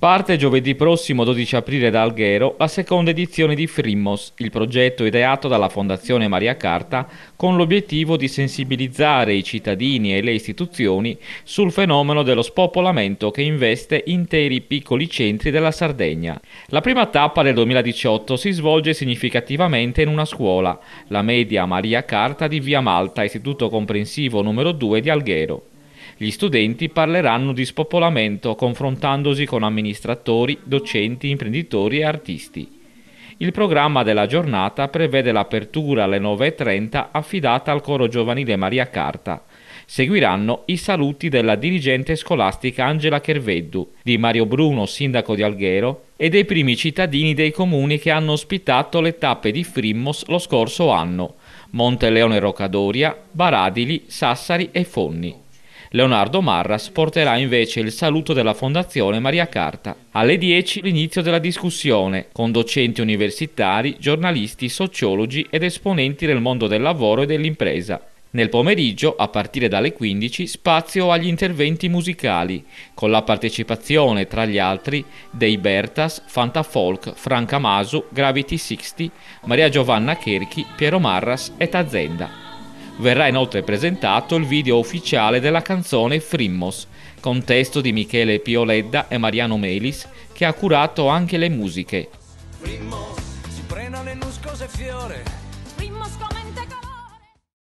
Parte giovedì prossimo 12 aprile da Alghero la seconda edizione di Frimmos, il progetto ideato dalla Fondazione Maria Carta con l'obiettivo di sensibilizzare i cittadini e le istituzioni sul fenomeno dello spopolamento che investe interi piccoli centri della Sardegna. La prima tappa del 2018 si svolge significativamente in una scuola, la media Maria Carta di Via Malta, istituto comprensivo numero 2 di Alghero. Gli studenti parleranno di spopolamento confrontandosi con amministratori, docenti, imprenditori e artisti. Il programma della giornata prevede l'apertura alle 9.30 affidata al coro giovanile Maria Carta. Seguiranno i saluti della dirigente scolastica Angela Cherveddu, di Mario Bruno, sindaco di Alghero, e dei primi cittadini dei comuni che hanno ospitato le tappe di Frimmos lo scorso anno, Monteleone Rocadoria, Baradili, Sassari e Fonni. Leonardo Marras porterà invece il saluto della Fondazione Maria Carta. Alle 10 l'inizio della discussione, con docenti universitari, giornalisti, sociologi ed esponenti del mondo del lavoro e dell'impresa. Nel pomeriggio, a partire dalle 15, spazio agli interventi musicali, con la partecipazione, tra gli altri, dei Bertas, Fanta Folk, Franca Masu, Gravity 60, Maria Giovanna Cherchi, Piero Marras e Tazenda. Verrà inoltre presentato il video ufficiale della canzone Frimmos, con testo di Michele Pioledda e Mariano Melis, che ha curato anche le musiche. Frimmos, si